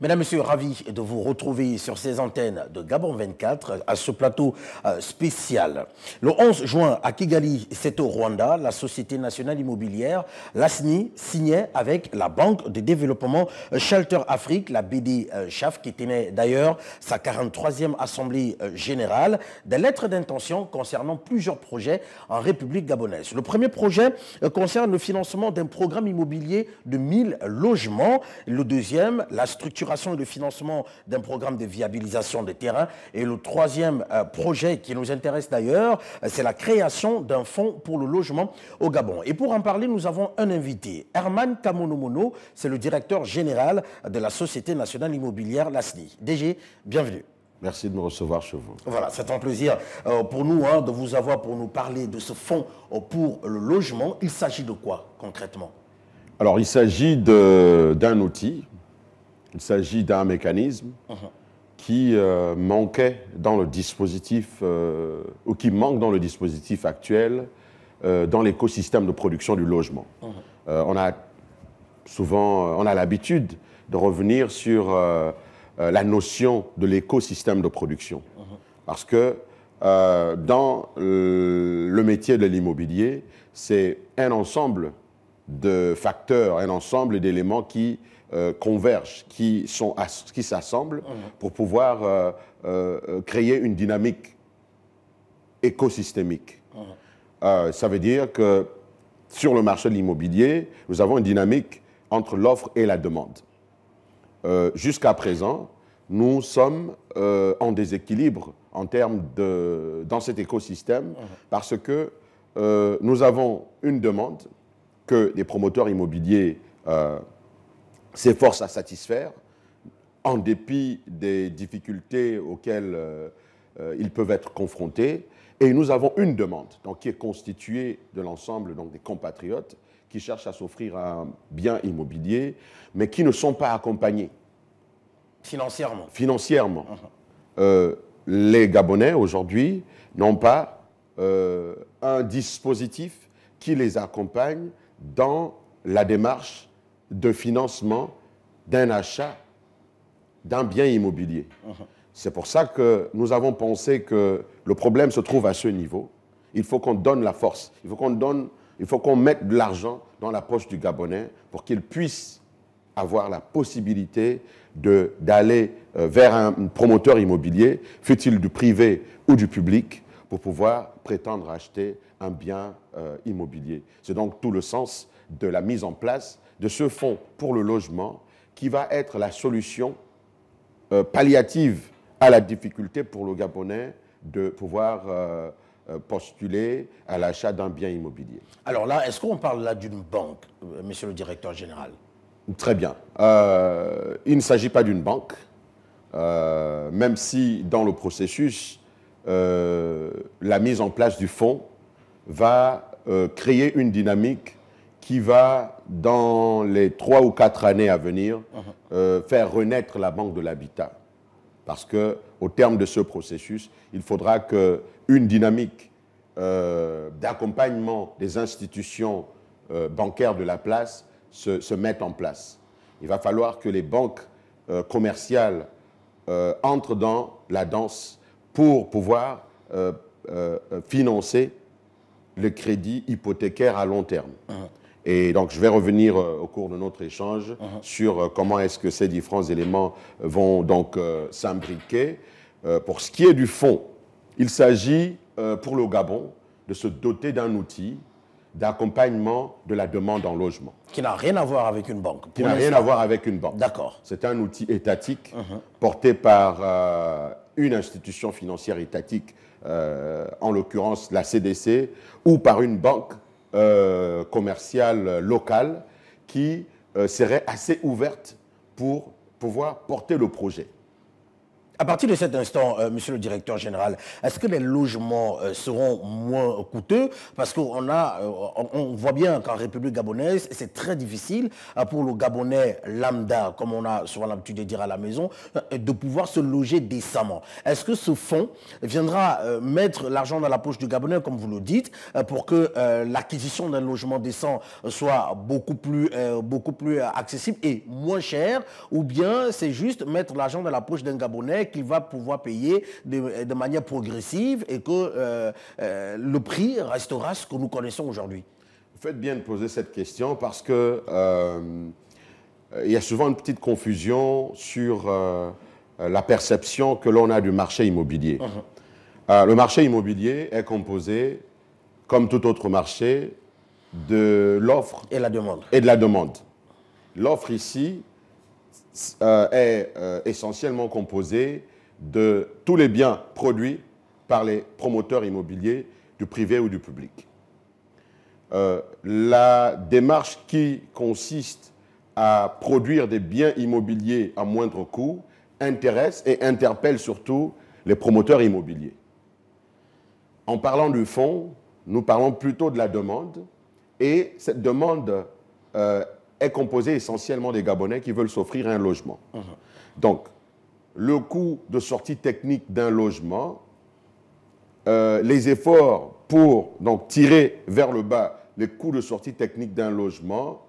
Mesdames, Messieurs, ravi de vous retrouver sur ces antennes de Gabon 24 à ce plateau euh, spécial. Le 11 juin, à Kigali, c'est au Rwanda, la Société Nationale Immobilière, l'ASNI, signait avec la Banque de Développement euh, Shelter Afrique, la BD euh, Chaf, qui tenait d'ailleurs sa 43e Assemblée Générale, des lettres d'intention concernant plusieurs projets en République gabonaise. Le premier projet concerne le financement d'un programme immobilier de 1000 logements. Le deuxième, la structure et le financement d'un programme de viabilisation des terrains. Et le troisième euh, projet qui nous intéresse d'ailleurs, euh, c'est la création d'un fonds pour le logement au Gabon. Et pour en parler, nous avons un invité, Herman Kamonomono, c'est le directeur général de la Société nationale immobilière, l'ASNI. DG, bienvenue. Merci de nous recevoir chez vous. Voilà, c'est un plaisir euh, pour nous hein, de vous avoir pour nous parler de ce fonds pour le logement. Il s'agit de quoi concrètement Alors, il s'agit d'un outil il s'agit d'un mécanisme uh-huh. qui euh, manquait dans le dispositif, euh, ou qui manque dans le dispositif actuel, euh, dans l'écosystème de production du logement. Uh-huh. on a souvent, on a l'habitude de revenir sur la notion de l'écosystème de production. Uh-huh. Parce que dans le métier de l'immobilier, c'est un ensemble de facteurs, un ensemble d'éléments qui euh, convergent, qui s'assemblent mmh. pour pouvoir euh, euh, créer une dynamique écosystémique. Mmh. ça veut dire que sur le marché de l'immobilier, nous avons une dynamique entre l'offre et la demande. Jusqu'à présent, nous sommes en déséquilibre en termes de, dans cet écosystème mmh. parce que nous avons une demande que les promoteurs immobiliers s'efforce à satisfaire, en dépit des difficultés auxquelles euh, ils peuvent être confrontés. Et nous avons une demande, donc, qui est constituée de l'ensemble des compatriotes qui cherchent à s'offrir un bien immobilier, mais qui ne sont pas accompagnés. Financièrement. Financièrement. Euh, les Gabonais, aujourd'hui, n'ont pas euh, un dispositif qui les accompagne dans la démarche de financement d'un achat d'un bien immobilier. Uh-huh. C'est pour ça que nous avons pensé que le problème se trouve à ce niveau. Il faut qu'on donne la force, il faut qu'on mette de l'argent dans la poche du Gabonais pour qu'il puisse avoir la possibilité d'aller euh, vers un promoteur immobilier, fût-il du privé ou du public, pour pouvoir prétendre acheter un bien euh, immobilier. C'est donc tout le sens de la mise en place de ce fonds pour le logement qui va être la solution euh, palliative à la difficulté pour le Gabonais de pouvoir euh, euh, postuler à l'achat d'un bien immobilier. Alors là, est-ce qu'on parle là d'une banque, monsieur le directeur général Très bien. il ne s'agit pas d'une banque, même si dans le processus, la mise en place du fonds va créer une dynamique qui va, dans les trois ou quatre années à venir, uh-huh. euh, faire renaître la Banque de l'Habitat. Parce qu'au terme de ce processus, il faudra qu'une dynamique euh, d'accompagnement des institutions euh, bancaires de la place se, mette en place. Il va falloir que les banques commerciales entrent dans la danse pour pouvoir financer le crédit hypothécaire à long terme. Uh-huh. Et donc, je vais revenir euh, au cours de notre échange uh-huh. sur euh, comment est-ce que ces différents éléments euh, vont donc s'imbriquer. pour ce qui est du fond, il s'agit pour le Gabon de se doter d'un outil d'accompagnement de la demande en logement. Qui n'a rien à voir avec une banque. Qui n'a rien à voir avec une banque. D'accord. C'est un outil étatique uh-huh. porté par une institution financière étatique, en l'occurrence la CDC, ou par une banque commercial euh, commerciale locale qui euh, serait assez ouverte pour pouvoir porter le projet. À partir de cet instant, euh, monsieur le directeur général, est-ce que les logements euh, seront moins coûteux Parce qu'on a, euh, on, voit bien qu'en République gabonaise, c'est très difficile pour le Gabonais lambda, comme on a souvent l'habitude de dire à la maison, de pouvoir se loger décemment. Est-ce que ce fonds viendra mettre l'argent dans la poche du Gabonais, comme vous le dites, pour que l'acquisition d'un logement décent soit beaucoup plus, beaucoup plus accessible et moins cher Ou bien c'est juste mettre l'argent dans la poche d'un Gabonais qu'il va pouvoir payer de, manière progressive et que euh, euh, le prix restera ce que nous connaissons aujourd'hui Vous faites bien de poser cette question parce que euh, il y a souvent une petite confusion sur la perception que l'on a du marché immobilier. Uh-huh. le marché immobilier est composé, comme tout autre marché, de l'offre et, la demande. et de la demande. L'offre ici euh, est euh, essentiellement composé de tous les biens produits par les promoteurs immobiliers du privé ou du public. Euh, la démarche qui consiste à produire des biens immobiliers à moindre coût intéresse et interpelle surtout les promoteurs immobiliers. En parlant du fonds, nous parlons plutôt de la demande et cette demande euh, est composé essentiellement des Gabonais qui veulent s'offrir un logement. Uh-huh. Donc, le coût de sortie technique d'un logement, euh, les efforts pour donc, tirer vers le bas les coûts de sortie technique d'un logement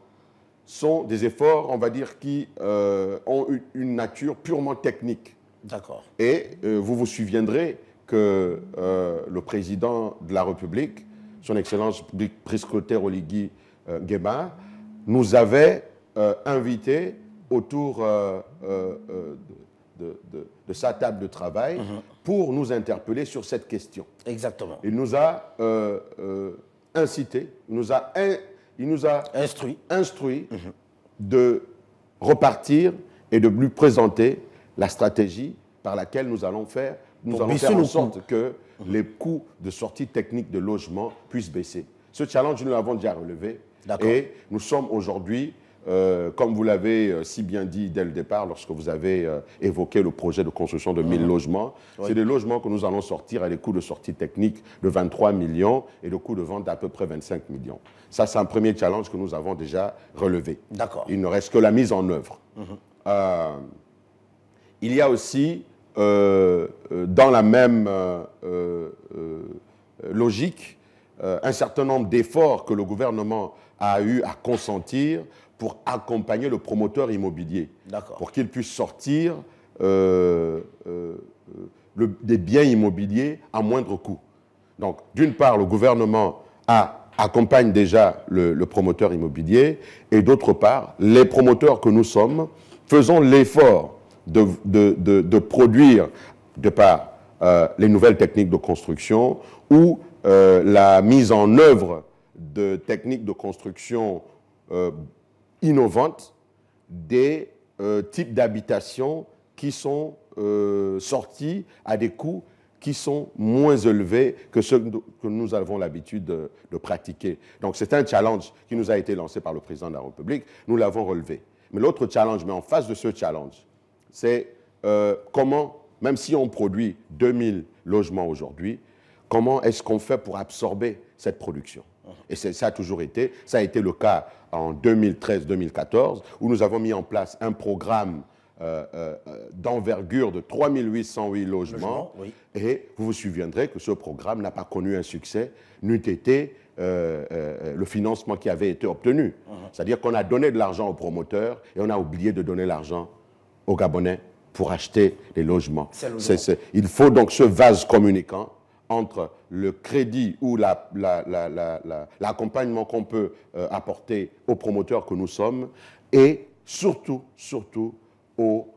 sont des efforts, on va dire, qui euh, ont une nature purement technique. D'accord. Et euh, vous vous souviendrez que le président de la République, son Excellence Brice oligui nous avait euh, invité invités autour euh, euh, de, sa table de travail mhm. pour nous interpeller sur cette question. Exactement. Il nous a incité, il nous a, instruits il nous a instruit, instruit mhm. de repartir et de lui présenter la stratégie par laquelle nous allons faire, nous allons en sorte que mhm. les coûts de sortie technique de logement puissent baisser. Ce challenge, nous l'avons déjà relevé. Et nous sommes aujourd'hui, euh, comme vous l'avez euh, si bien dit dès le départ, lorsque vous avez euh, évoqué le projet de construction de 1000 ah. logements, c'est des logements que nous allons sortir à des coûts de sortie technique de 23 millions et le coût de vente d'à peu près 25 millions. Ça, c'est un premier challenge que nous avons déjà relevé. D'accord. Il ne reste que la mise en œuvre. Mhm. il y a aussi, dans la même logique, euh, un certain nombre d'efforts que le gouvernement a eu à consentir pour accompagner le promoteur immobilier, pour qu'il puisse sortir euh, euh, des biens immobiliers à moindre coût. Donc, d'une part, le gouvernement accompagne déjà le, promoteur immobilier, et d'autre part, les promoteurs que nous sommes faisons l'effort de, produire, de par les nouvelles techniques de construction, ou euh, la mise en œuvre de techniques de construction euh, innovantes des euh, types d'habitations qui sont sortis à des coûts qui sont moins élevés que ceux que nous avons l'habitude de, de, pratiquer. Donc c'est un challenge qui nous a été lancé par le président de la République. Nous l'avons relevé. Mais l'autre challenge, mais en face de ce challenge, c'est comment, même si on produit 2000 logements aujourd'hui, comment est-ce qu'on fait pour absorber cette production et ça a toujours été, ça a été le cas en 2013-2014, où nous avons mis en place un programme euh, euh, d'envergure de 3808 logements. Et vous vous souviendrez que ce programme n'a pas connu un succès, n'eût été euh, le financement qui avait été obtenu. Uh-huh. C'est-à-dire qu'on a donné de l'argent aux promoteurs et on a oublié de donner l'argent aux Gabonais pour acheter les logements. il faut donc ce vase communicant entre le crédit ou l'accompagnement qu'on peut euh, apporter aux promoteurs que nous sommes et surtout, surtout aux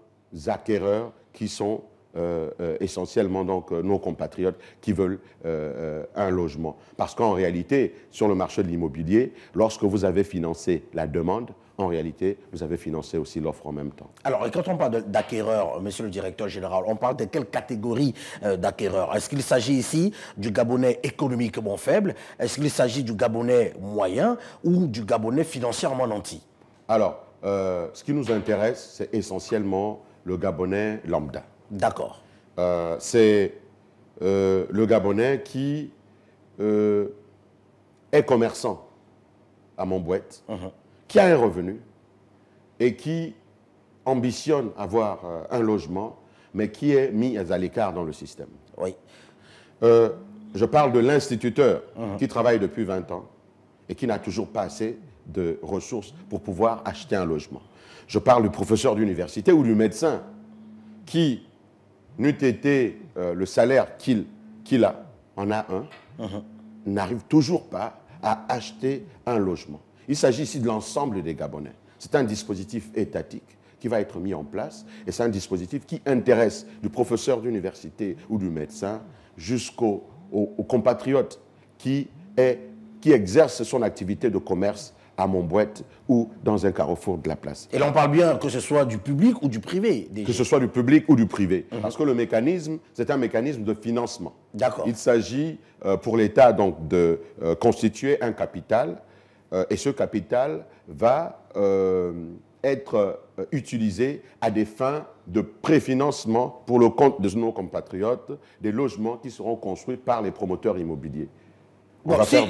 acquéreurs qui sont euh, euh, essentiellement donc euh, nos compatriotes qui veulent un logement. Parce qu'en réalité, sur le marché de l'immobilier, lorsque vous avez financé la demande, en réalité, vous avez financé aussi l'offre en même temps. Alors, et quand on parle d'acquéreur, monsieur le directeur général, on parle de quelle catégorie d'acquéreur d'acquéreurs Est-ce qu'il s'agit ici du Gabonais économiquement faible Est-ce qu'il s'agit du Gabonais moyen ou du Gabonais financièrement nanti Alors, ce qui nous intéresse, c'est essentiellement le Gabonais lambda. D'accord. Euh, c'est euh, le Gabonais qui euh, est commerçant à Montbouette, uh-huh. qui a un revenu et qui ambitionne avoir un logement, mais qui est mis à l'écart dans le système. Oui. je parle de l'instituteur uh-huh. qui travaille depuis 20 ans et qui n'a toujours pas assez de ressources pour pouvoir acheter un logement. Je parle du professeur d'université ou du médecin qui n'eût été euh, le salaire qu'il a, en a un, uh-huh. n'arrive toujours pas à acheter un logement. Il s'agit ici de l'ensemble des Gabonais. C'est un dispositif étatique qui va être mis en place et c'est un dispositif qui intéresse du professeur d'université ou du médecin jusqu'au compatriote qui, est, qui exerce son activité de commerce à Montboîte ou dans un carrefour de la place. Et là, on parle bien que ce soit du public ou du privé. Que ce soit du public ou du privé. Parce que le mécanisme, c'est un mécanisme de financement. D'accord. Il s'agit euh, pour l'État donc de euh, constituer un capital euh, et ce capital va être utilisé à des fins de préfinancement pour le compte de nos compatriotes des logements qui seront construits par les promoteurs immobiliers.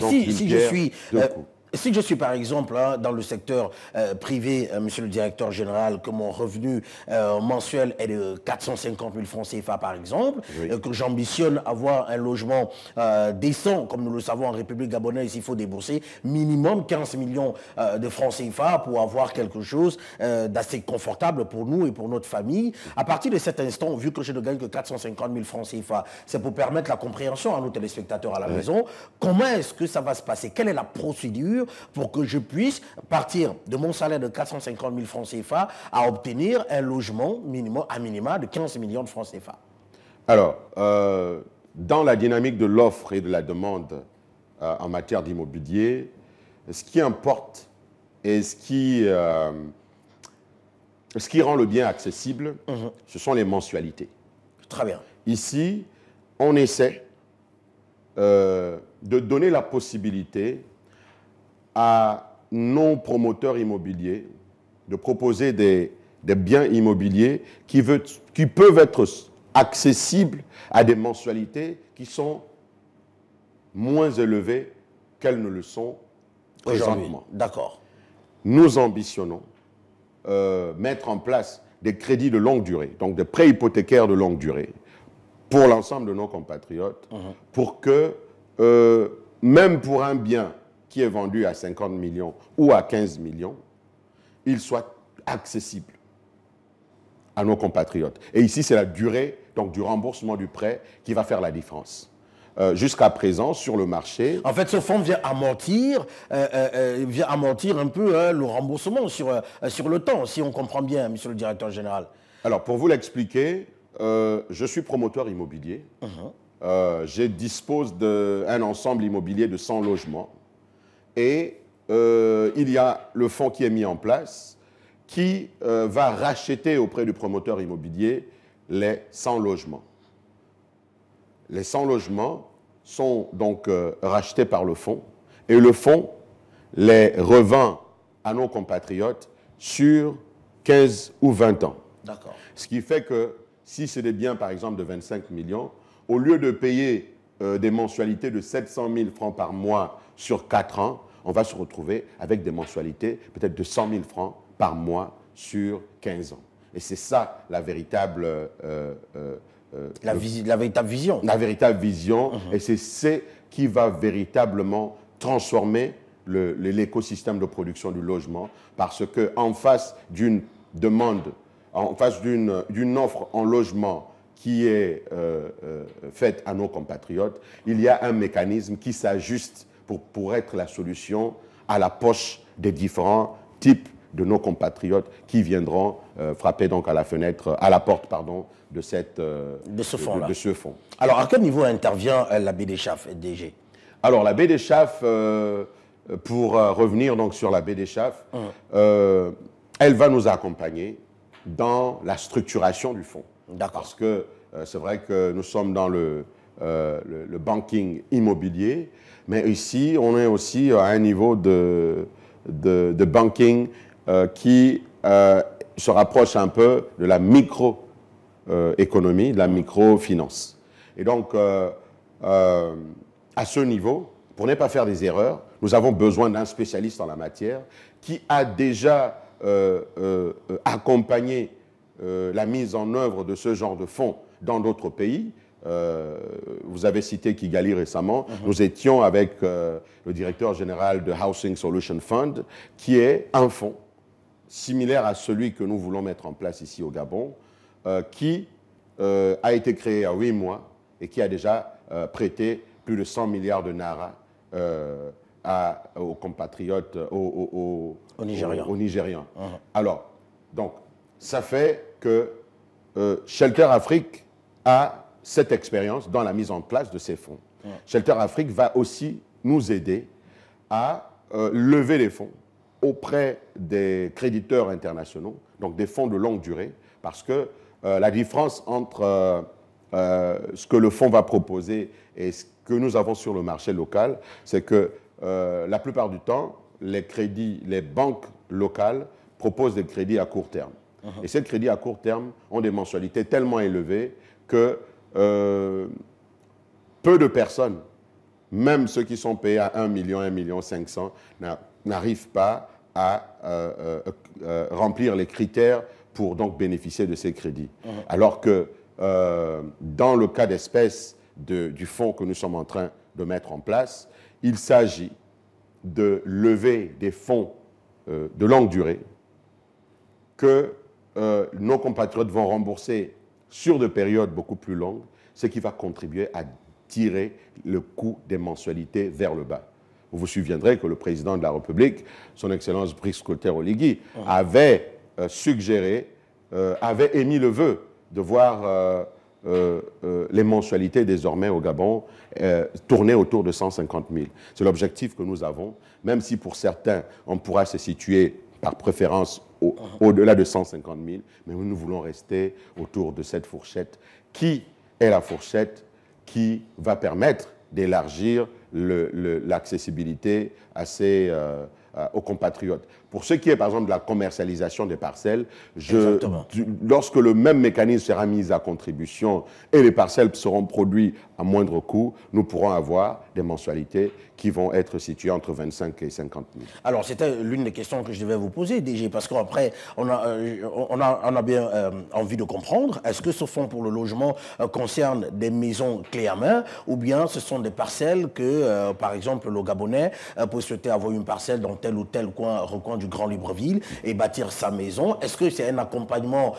si, je suis, si je suis par exemple hein, dans le secteur euh, privé, euh, monsieur le directeur général, que mon revenu euh, mensuel est de 450 000 francs CFA par exemple, que j'ambitionne avoir un logement décent, comme nous le savons en République gabonaise, il faut débourser minimum 15 millions de francs CFA pour avoir quelque chose d'assez confortable pour nous et pour notre famille. À partir de cet instant, vu que je ne gagne que 450 000 francs CFA, c'est pour permettre la compréhension à nos téléspectateurs à la maison, comment est-ce que ça va se passer Quelle est la procédure pour que je puisse partir de mon salaire de 450 000 francs CFA à obtenir un logement minimum, à minima de 15 millions de francs CFA. Alors, euh, dans la dynamique de l'offre et de la demande euh, en matière d'immobilier, ce qui importe et ce qui, euh, ce qui rend le bien accessible, mhm. ce sont les mensualités. Très bien. Ici, on essaie de donner la possibilité à nos promoteurs immobiliers de proposer des, biens immobiliers qui, veut, qui peuvent être accessibles à des mensualités qui sont moins élevées qu'elles ne le sont présentement. D'accord. Nous ambitionnons euh, mettre en place des crédits de longue durée, donc des prêts hypothécaires de longue durée, pour l'ensemble de nos compatriotes, uh-huh. pour que, euh, même pour un bien qui est vendu à 50 millions ou à 15 millions, il soit accessible à nos compatriotes. Et ici, c'est la durée donc, du remboursement du prêt qui va faire la différence. Euh, jusqu'à présent sur le marché. En fait, ce fonds vient amortir, euh, euh, vient amortir un peu hein, le remboursement sur, sur le temps, si on comprend bien, monsieur le directeur général. Alors, pour vous l'expliquer, je suis promoteur immobilier. Uh-huh. je dispose d'un ensemble immobilier de 100 logements et euh, il y a le fonds qui est mis en place qui euh, va racheter auprès du promoteur immobilier les 100 logements. Les 100 logements sont donc euh, rachetés par le fonds et le fonds les revend à nos compatriotes sur 15 ou 20 ans. Ce qui fait que si c'est des biens, par exemple, de 25 millions, au lieu de payer des mensualités de 700 000 francs par mois sur 4 ans, on va se retrouver avec des mensualités peut-être de 100 000 francs par mois sur 15 ans. Et c'est ça la véritable... Euh, euh, euh, la, véritable vision. La véritable vision. Mhm. Et c'est ce qui va véritablement transformer l'écosystème de production du logement parce qu'en face d'une demande, en face d'une offre en logement qui est faite à nos compatriotes, il y a un mécanisme qui s'ajuste pour, être la solution à la poche des différents types de nos compatriotes qui viendront euh, frapper donc à la fenêtre, à la porte pardon, de, euh, ce fonds de, Alors à quel niveau intervient euh, la BDCHAF et DG Alors la BDCHAF, pour revenir donc sur la BDCHAF, hum. elle va nous accompagner dans la structuration du fonds. Parce que c'est vrai que nous sommes dans le banking immobilier, mais ici, on est aussi euh, à un niveau de, de, banking euh, qui euh, se rapproche un peu de la microéconomie, de la microfinance. Et donc, à ce niveau, pour ne pas faire des erreurs, nous avons besoin d'un spécialiste en la matière qui a déjà accompagné la mise en œuvre de ce genre de fonds dans d'autres pays euh, vous avez cité Kigali récemment. Mhm. Nous étions avec euh, le directeur général de Housing Solution Fund, qui est un fonds similaire à celui que nous voulons mettre en place ici au Gabon, euh, qui a été créé il y a huit mois et qui a déjà prêté plus de 100 milliards de naira aux compatriotes, aux, Nigériens. Nigérians. Alors, donc, ça fait que Shelter Afrique a cette expérience dans la mise en place de ces fonds. Shelter Afrique va aussi nous aider à euh, lever les fonds auprès des créditeurs internationaux, donc des fonds de longue durée, parce que euh, la différence entre euh, ce que le fonds va proposer et ce que nous avons sur le marché local, c'est que la plupart du temps, les crédits, les banques locales proposent des crédits à court terme. Uh-huh. Et ces crédits à court terme ont des mensualités tellement élevées que euh, peu de personnes, même ceux qui sont payés à 1 million, 1 million 500, n'arrivent pas à euh, euh, remplir les critères pour donc bénéficier de ces crédits. Uh-huh. Alors que dans le cas d'espèce du fonds que nous sommes en train de mettre en place, il s'agit de lever des fonds de longue durée que nos compatriotes vont rembourser sur des périodes beaucoup plus longues, ce qui va contribuer à tirer le coût des mensualités vers le bas. Vous vous souviendrez que le président de la République, son Excellence Brice Cotter-Oligui, ah. avait euh, suggéré, euh, avait émis le vœu de voir euh, les mensualités désormais au Gabon tourner autour de 150 000. C'est l'objectif que nous avons, même si pour certains, on pourra se situer par préférence au-delà de 150 000, mais nous voulons rester autour de cette fourchette qui est la fourchette qui va permettre d'élargir l'accessibilité euh, aux compatriotes. Pour ce qui est, par exemple, de la commercialisation des parcelles, lorsque le même mécanisme sera mis à contribution et les parcelles seront produites à moindre coût, nous pourrons avoir des mensualités qui vont être situés entre 25 et 50 000. Alors, c'était l'une des questions que je devais vous poser, DG, parce qu'après, euh, on a, on on a bien euh, envie de comprendre, est-ce que ce fonds pour le logement euh, concerne des maisons clés à main, ou bien ce sont des parcelles que, par exemple, le Gabonais peut souhaiter avoir une parcelle dans tel ou tel coin, recoin du Grand Libreville, et bâtir sa maison. Est-ce que c'est un accompagnement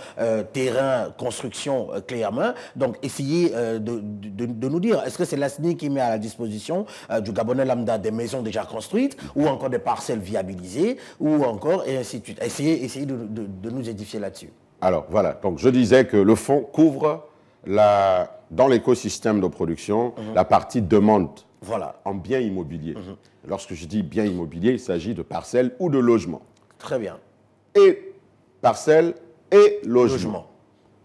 terrain, construction clé à main Donc, essayez de, nous dire, est-ce que c'est l'ASNI qui met à la disposition du Gabonais dans des maisons déjà construites ou encore des parcelles viabilisées ou encore et ainsi de suite. Essayez, de, nous édifier là-dessus. Alors voilà, donc je disais que le fonds couvre la, dans l'écosystème de production mhm. la partie demande voilà. en biens immobiliers. Mhm. Lorsque je dis biens immobiliers, il s'agit de parcelles ou de logements. Très bien. Et parcelles et logements.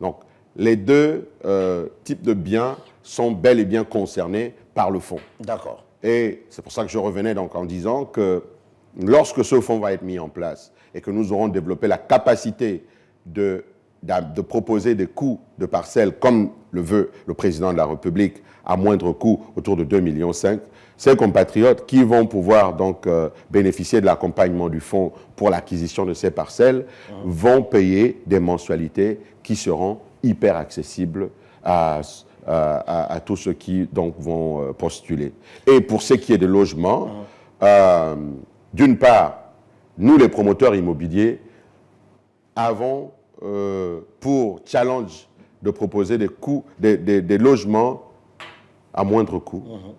Donc les deux euh, types de biens sont bel et bien concernés par le fonds. D'accord. Et c'est pour ça que je revenais donc en disant que lorsque ce fonds va être mis en place et que nous aurons développé la capacité de, de, proposer des coûts de parcelles comme le veut le président de la République à moindre coût, autour de 2,5 millions, ces compatriotes qui vont pouvoir donc euh, bénéficier de l'accompagnement du fonds pour l'acquisition de ces parcelles ah. vont payer des mensualités qui seront hyper accessibles à, euh, à, tous ceux qui donc, vont euh, postuler. Et pour ce qui est des logement, ah. euh, d'une part, nous les promoteurs immobiliers avons pour challenge de proposer des, coûts, des, des, logements à moindre coût. Ah.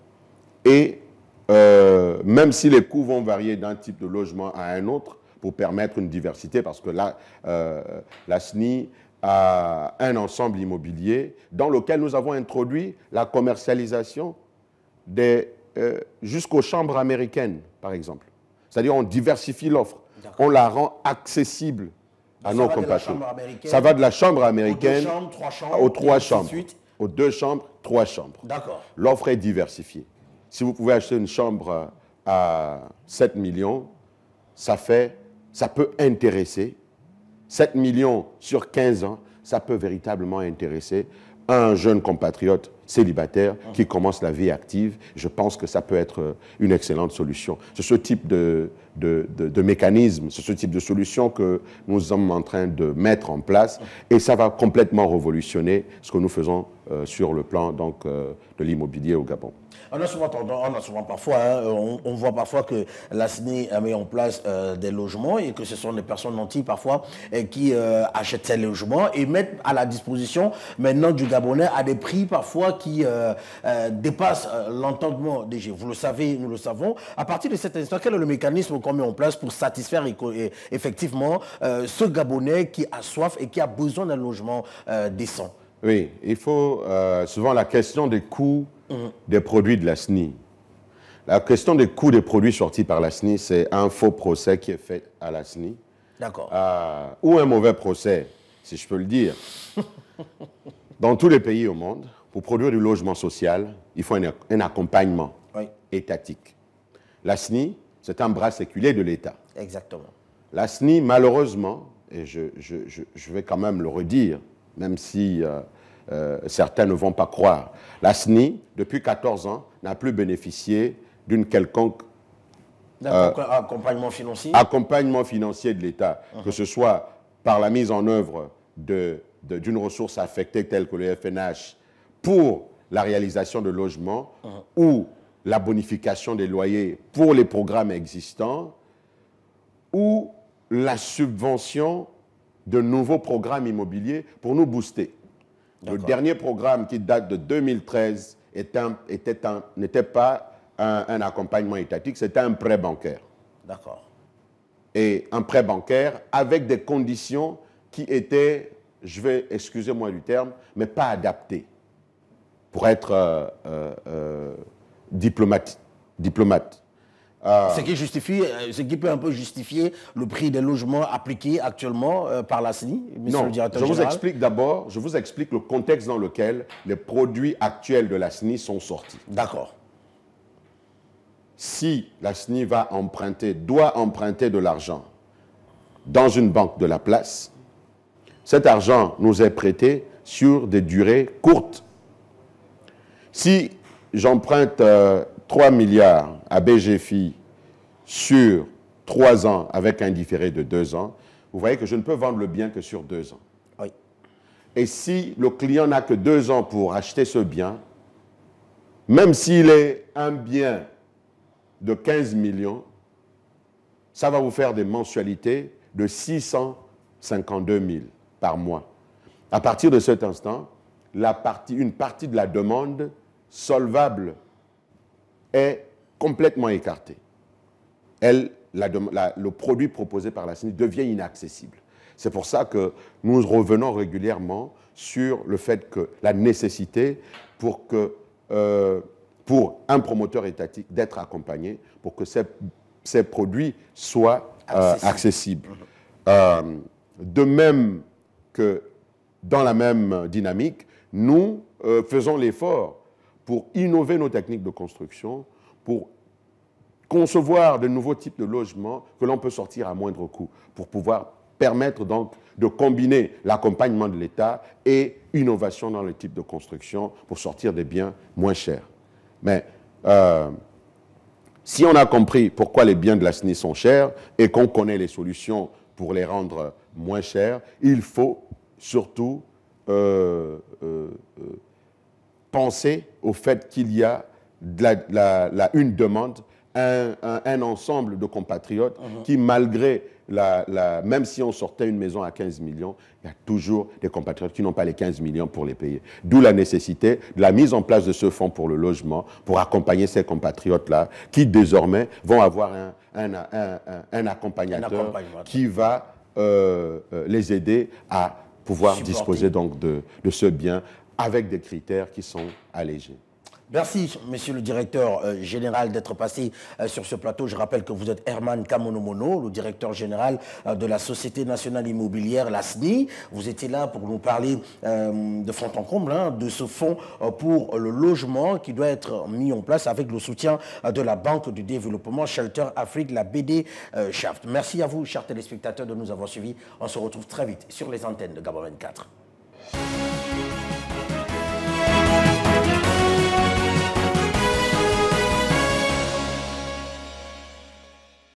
Et même si les coûts vont varier d'un type de logement à un autre, pour permettre une diversité, parce que là, la SNI à un ensemble immobilier dans lequel nous avons introduit la commercialisation des euh, jusqu'aux chambres américaines, par exemple. C'est-à-dire on diversifie l'offre, on la rend accessible à nos compatriotes. Ça va de la chambre américaine aux, trois chambres, aux trois aux deux chambres, trois chambres. L'offre est diversifiée. Si vous pouvez acheter une chambre à 7 millions, ça fait, ça peut intéresser 7 millions sur 15 ans, ça peut véritablement intéresser un jeune compatriote célibataire ah. qui commence la vie active. Je pense que ça peut être euh, une excellente solution. C'est ce type de, de, mécanisme, c'est ce type de solution que nous sommes en train de mettre en place ah. et ça va complètement révolutionner ce que nous faisons euh, sur le plan euh, de l'immobilier au Gabon. On a souvent, parfois, hein, on, voit parfois que a met en place euh, des logements et que ce sont des personnes nantis parfois qui achètent ces logements et mettent à la disposition maintenant du Gabonais à des prix parfois qui dépassent l'entendement des gens. Vous le savez, nous le savons. À partir de cette histoire, quel est le mécanisme qu'on met en place pour satisfaire effectivement ce Gabonais qui a soif et qui a besoin d'un logement décent oui, il faut euh, souvent la question des coûts mm. des produits de la SNI. La question des coûts des produits sortis par la SNI, c'est un faux procès qui est fait à la SNI. D'accord. Euh, ou un mauvais procès, si je peux le dire. Dans tous les pays au monde, pour produire du logement social, il faut un, accompagnement étatique. La SNI, c'est un bras séculé de l'État. Exactement. La SNI, malheureusement, et je vais quand même le redire, même si euh, euh, certains ne vont pas croire. La SNI, depuis 14 ans, n'a plus bénéficié d'une quelconque D'un euh, accompagnement financier Accompagnement financier de l'État, uh-huh. que ce soit par la mise en œuvre d'une de, ressource affectée telle que le FNH pour la réalisation de logements uh-huh. ou la bonification des loyers pour les programmes existants ou la subvention de nouveaux programmes immobiliers pour nous booster. Le dernier programme qui date de 2013 n'était pas un, accompagnement étatique, c'était un prêt bancaire. D'accord. Et un prêt bancaire avec des conditions qui étaient, je vais, excuser moi du terme, mais pas adaptées pour être euh, euh, euh, diplomate. Ah. Ce qui justifie, euh, ce qui peut un peu justifier le prix des logements appliqués actuellement euh, par la CNI, monsieur non, le directeur je vous explique d'abord, je vous explique le contexte dans lequel les produits actuels de la CNI sont sortis. D'accord. Si la CNI va emprunter, doit emprunter de l'argent dans une banque de la place, cet argent nous est prêté sur des durées courtes. Si j'emprunte euh, 3 milliards à BGFI sur 3 ans avec un différé de 2 ans, vous voyez que je ne peux vendre le bien que sur 2 ans. Et si le client n'a que 2 ans pour acheter ce bien, même s'il est un bien de 15 millions, ça va vous faire des mensualités de 652 000 par mois. À partir de cet instant, une partie de la demande solvable est complètement écartée. Elle, le produit proposé par la CENI devient inaccessible. C'est pour ça que nous revenons régulièrement sur le fait que la nécessité pour, que, euh, pour un promoteur étatique d'être accompagné pour que ces, produits soient euh, accessibles. Euh, de même que dans la même dynamique, nous faisons l'effort pour innover nos techniques de construction, pour concevoir de nouveaux types de logements que l'on peut sortir à moindre coût, pour pouvoir permettre donc de combiner l'accompagnement de l'État et innovation dans le type de construction pour sortir des biens moins chers. Mais euh, si on a compris pourquoi les biens de la SNI sont chers et qu'on connaît les solutions pour les rendre moins chers, il faut surtout euh, euh, penser au fait qu'il y a la, une demande, un, ensemble de compatriotes ah ben. qui, malgré la, même si on sortait une maison à 15 millions, il y a toujours des compatriotes qui n'ont pas les 15 millions pour les payer. D'où la nécessité de la mise en place de ce fonds pour le logement, pour accompagner ces compatriotes-là, qui désormais vont avoir un, un, accompagnateur qui va euh, euh, les aider à pouvoir disposer donc de, de ce bien avec des critères qui sont allégés. Merci, monsieur le directeur euh, général, d'être passé euh, sur ce plateau. Je rappelle que vous êtes Herman Kamonomono, le directeur général euh, de la Société nationale immobilière, la SNI. Vous étiez là pour nous parler de fond en comble, hein, de ce fonds pour le logement qui doit être mis en place avec le soutien de la Banque du développement Shelter Afrique, la BD Shaft. Merci à vous, chers téléspectateurs, de nous avoir suivis. On se retrouve très vite sur les antennes de Gabon 24.